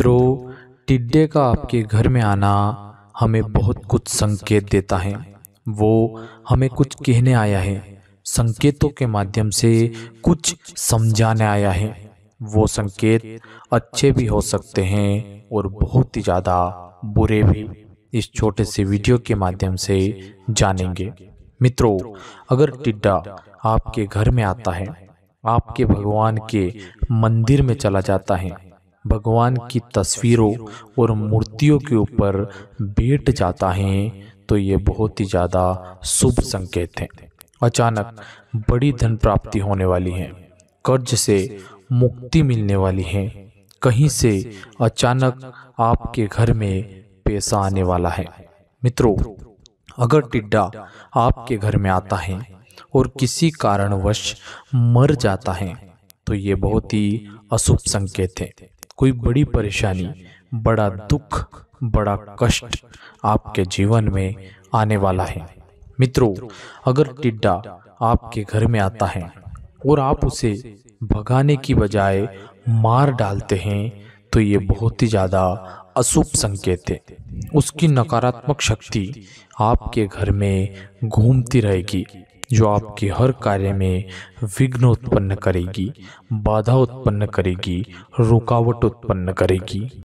मित्रों टिड्डे का आपके घर में आना हमें बहुत कुछ संकेत देता है वो हमें कुछ कहने आया है संकेतों के माध्यम से कुछ समझाने आया है वो संकेत अच्छे भी हो सकते हैं और बहुत ही ज़्यादा बुरे भी इस छोटे से वीडियो के माध्यम से जानेंगे मित्रों अगर टिड्डा आपके घर में आता है आपके भगवान के मंदिर में चला जाता है भगवान की तस्वीरों और मूर्तियों के ऊपर बैठ जाता है तो ये बहुत ही ज़्यादा शुभ संकेत हैं अचानक बड़ी धन प्राप्ति होने वाली है कर्ज से मुक्ति मिलने वाली है कहीं से अचानक आपके घर में पैसा आने वाला है मित्रों अगर टिड्डा आपके घर में आता है और किसी कारणवश मर जाता है तो ये बहुत ही अशुभ संकेत है कोई बड़ी परेशानी बड़ा दुख बड़ा कष्ट आपके जीवन में आने वाला है मित्रों अगर टिड्डा आपके घर में आता है और आप उसे भगाने की बजाय मार डालते हैं तो ये बहुत ही ज़्यादा अशुभ संकेत है उसकी नकारात्मक शक्ति आपके घर में घूमती रहेगी जो आपके हर कार्य में विघ्न उत्पन्न करेगी बाधा उत्पन्न करेगी रुकावट उत्पन्न करेगी